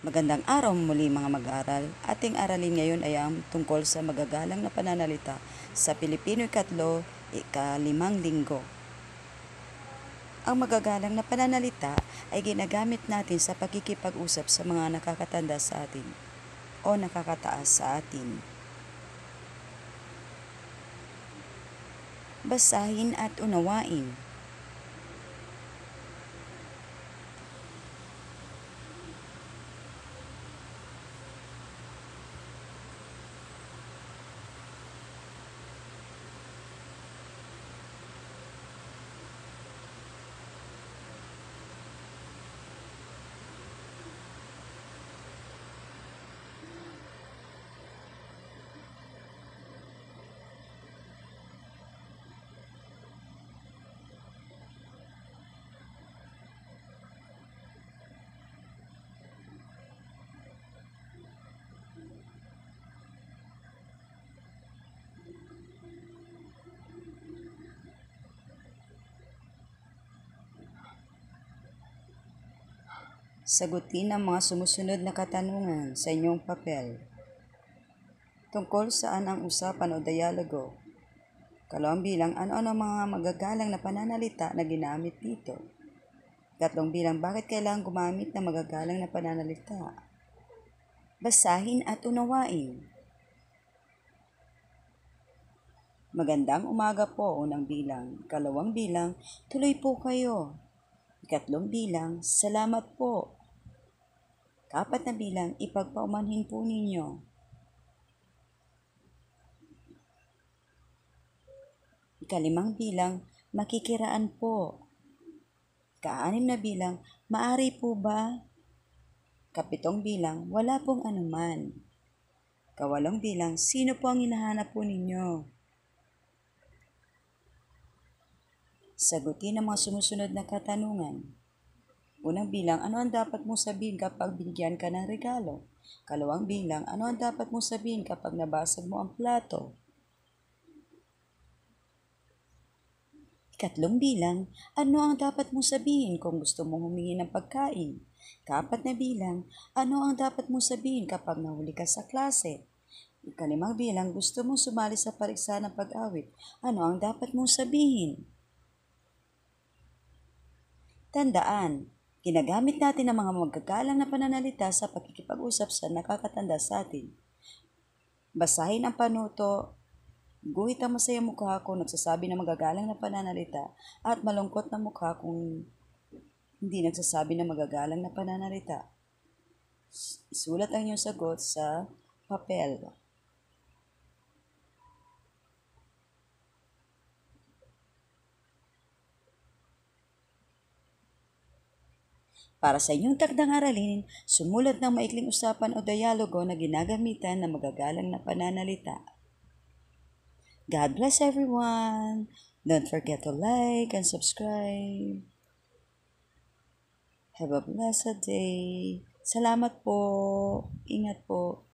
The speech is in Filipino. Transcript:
Magandang araw muli mga mag-aaral. Ating aralin ngayon ay ang tungkol sa magagalang na pananalita sa Pilipino ikatlo, ikalimang linggo. Ang magagalang na pananalita ay ginagamit natin sa pagkikipag usap sa mga nakakatanda sa atin o nakakataas sa atin. Basahin at unawain. Sagutin ang mga sumusunod na katanungan sa inyong papel. Tungkol saan ang usapan o dialogo? Kalawang bilang ano-ano mga magagalang na pananalita na ginamit dito. Katlong bilang bakit kailangang gumamit ng magagalang na pananalita. Basahin at unawain. Magandang umaga po, unang bilang. Kalawang bilang, tuloy po kayo. Ikatlong bilang, salamat po. Kapat na bilang ipagpaumanhin po ninyo. Ikalimang bilang, makikiraan po. Kaanim na bilang, maari po ba? Kapitong bilang, wala pong anuman. Kawalong bilang, sino po ang hinahanap po ninyo? Sagutin ang mga sumusunod na katanungan. Unang bilang, ano ang dapat mo sabihin kapag binigyan ka ng regalo? Kalawang bilang, ano ang dapat mo sabihin kapag nabasag mo ang plato? Ikatlong bilang, ano ang dapat mo sabihin kung gusto mong humingi ng pagkain? Kapat na bilang, ano ang dapat mo sabihin kapag nahuli ka sa klase? Ikalimang bilang, gusto mong sumali sa pariksa ng pag-awit, ano ang dapat mong sabihin? Tandaan, Ginagamit natin ang mga magkakalang na pananalita sa pakikipag-usap sa nakakatanda sa atin. Basahin ang panuto, guhit ang masaya mukha kung nagsasabi ng magagalang na pananalita at malungkot na mukha kung hindi nagsasabi ng magagalang na pananalita. Isulat ang iyong sagot sa papel. Para sa inyong takdang aralin, sumulat ng maikling usapan o dialogo na ginagamitan ng magagalang na pananalita. God bless everyone! Don't forget to like and subscribe. Have a blessed day. Salamat po. Ingat po.